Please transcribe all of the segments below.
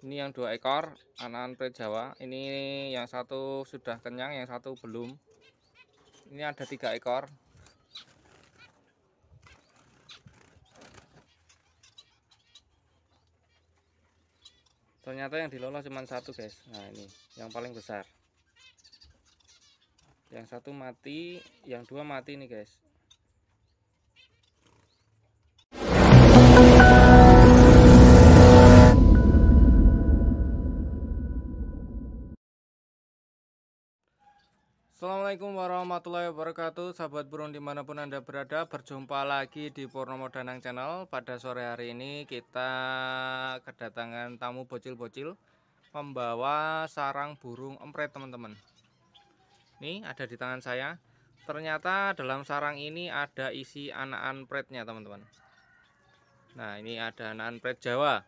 ini yang dua ekor anakan pre jawa ini yang satu sudah kenyang yang satu belum ini ada tiga ekor ternyata yang dilolos cuma satu guys nah ini yang paling besar yang satu mati yang dua mati nih guys Assalamualaikum warahmatullahi wabarakatuh Sahabat burung dimanapun anda berada Berjumpa lagi di Purnomo Danang Channel Pada sore hari ini kita Kedatangan tamu bocil-bocil Membawa sarang burung empret teman-teman Ini ada di tangan saya Ternyata dalam sarang ini Ada isi anak anpretnya teman-teman Nah ini ada anak anpret Jawa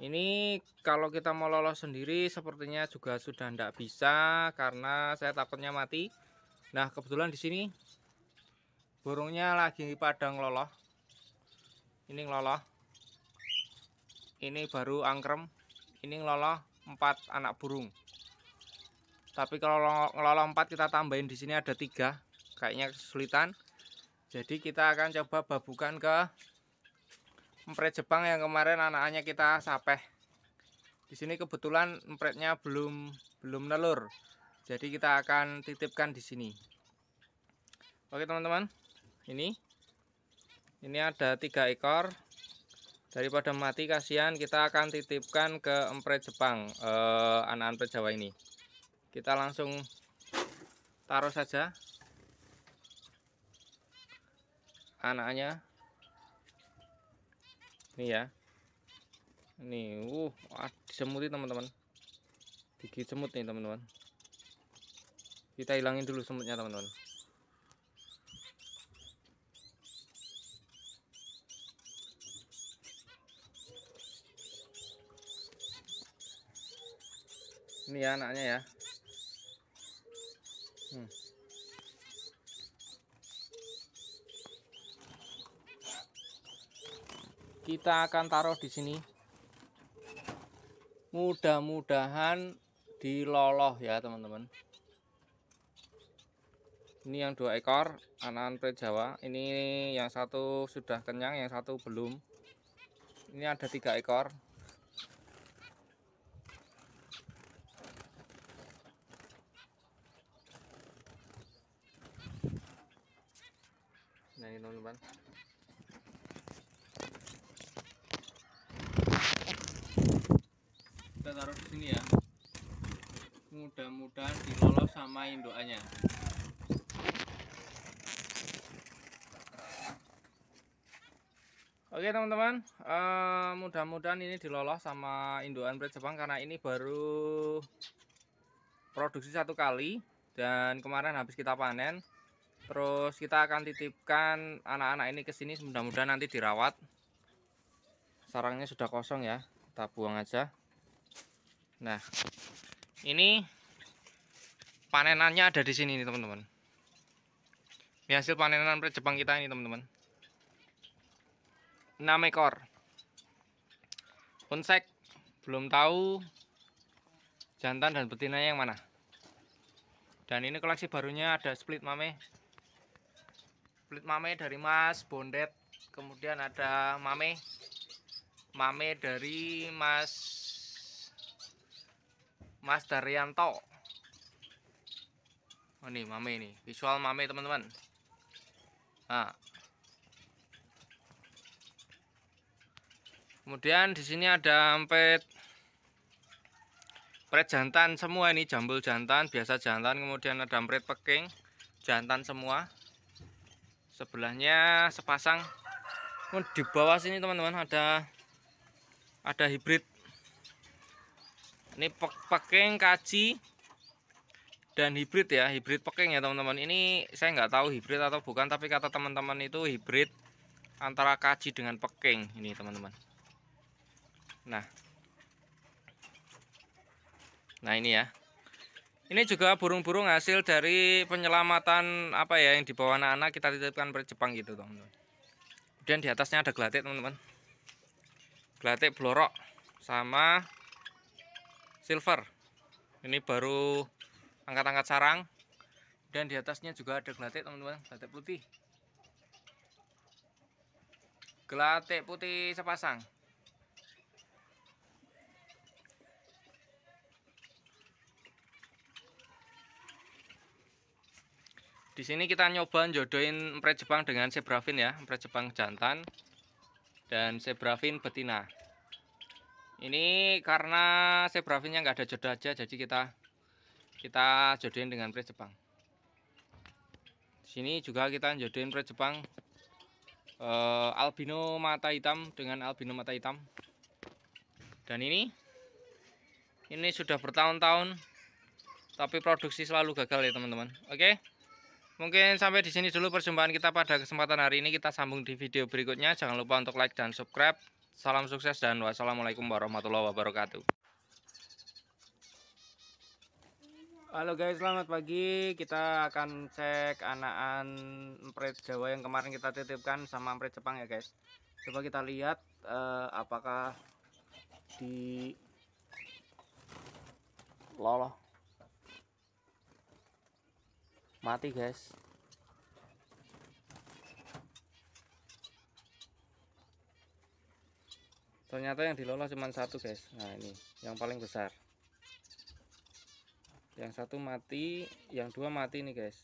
ini kalau kita mau lolos sendiri sepertinya juga sudah tidak bisa karena saya takutnya mati nah kebetulan di sini burungnya lagi pada ngeloloh ini ngeloloh ini baru angkrem ini ngeloloh 4 anak burung tapi kalau ngeloloh 4 kita tambahin di sini ada tiga kayaknya kesulitan jadi kita akan coba babukan ke empret Jepang yang kemarin anak-anaknya kita sapeh. Di sini kebetulan empretnya belum belum nelur. Jadi kita akan titipkan di sini. Oke teman-teman, ini ini ada tiga ekor. Daripada mati kasihan, kita akan titipkan ke empret Jepang, eh, anak anak empret Jawa ini. Kita langsung taruh saja anaknya ini ya ini uh semut nih teman-teman gigit semut nih teman-teman kita hilangin dulu semutnya teman-teman ini ya anaknya ya hmm. kita akan taruh di sini mudah-mudahan diloloh ya teman-teman ini yang dua ekor anakan pre jawa ini yang satu sudah kenyang yang satu belum ini ada tiga ekor nah ini teman-teman mudah-mudahan dilolos sama induannya Oke teman-teman, uh, mudah-mudahan ini dilolos sama induan breed Jepang karena ini baru produksi satu kali dan kemarin habis kita panen. Terus kita akan titipkan anak-anak ini ke sini, mudah-mudahan nanti dirawat. Sarangnya sudah kosong ya, kita buang aja. Nah, ini panenannya ada di sini nih teman-teman ini hasil panenan pret Jepang kita ini teman-teman 6 ekor unsek belum tahu jantan dan betina yang mana dan ini koleksi barunya ada split mame split mame dari mas bondet kemudian ada mame mame dari mas mas Daryanto oh ini mame ini visual mame teman-teman nah. kemudian di sini ada ampet, pret jantan semua ini jambul jantan biasa jantan kemudian ada ampet peking jantan semua sebelahnya sepasang oh, di bawah sini teman-teman ada ada hibrid ini peking kaji dan hybrid ya hybrid peking ya teman-teman ini saya nggak tahu hybrid atau bukan tapi kata teman-teman itu hybrid antara kaji dengan peking ini teman-teman nah nah ini ya ini juga burung-burung hasil dari penyelamatan apa ya yang dibawa anak-anak kita titipkan berjepang Jepang gitu teman-teman kemudian di atasnya ada gelatik teman-teman gelatik blorok sama silver ini baru angkat-angkat sarang dan di atasnya juga ada gelatik teman-teman gelatik putih gelatik putih sepasang di sini kita nyoba jodohin empret Jepang dengan zebra ya empret Jepang jantan dan zebra betina ini karena zebra nggak ada jodoh aja jadi kita kita jodohin dengan pre Jepang sini juga kita jodohin pre Jepang uh, albino mata hitam dengan albino mata hitam dan ini ini sudah bertahun-tahun tapi produksi selalu gagal ya teman-teman oke mungkin sampai di sini dulu perjumpaan kita pada kesempatan hari ini kita sambung di video berikutnya jangan lupa untuk like dan subscribe salam sukses dan wassalamualaikum warahmatullahi wabarakatuh Halo guys, selamat pagi. Kita akan cek anakan emprit Jawa yang kemarin kita titipkan sama emprit Jepang ya guys. Coba kita lihat uh, apakah di lolo mati guys. Ternyata yang lolo cuma satu guys. Nah ini yang paling besar yang satu mati yang dua mati nih guys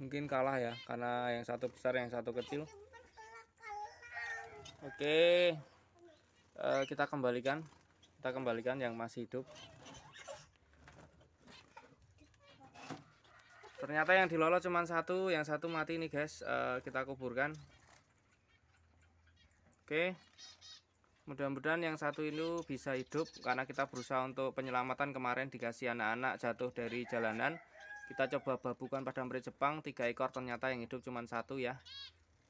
mungkin kalah ya karena yang satu besar yang satu kecil oke okay. uh, eh, kita kembalikan kita kembalikan yang masih hidup ternyata yang dilolos cuma satu yang satu mati nih guys uh, kita kuburkan oke okay mudah-mudahan yang satu ini bisa hidup karena kita berusaha untuk penyelamatan kemarin dikasih anak-anak jatuh dari jalanan kita coba babukan pada murid Jepang tiga ekor ternyata yang hidup cuma satu ya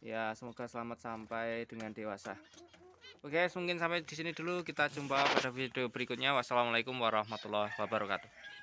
ya semoga selamat sampai dengan dewasa oke mungkin sampai di sini dulu kita jumpa pada video berikutnya wassalamualaikum warahmatullahi wabarakatuh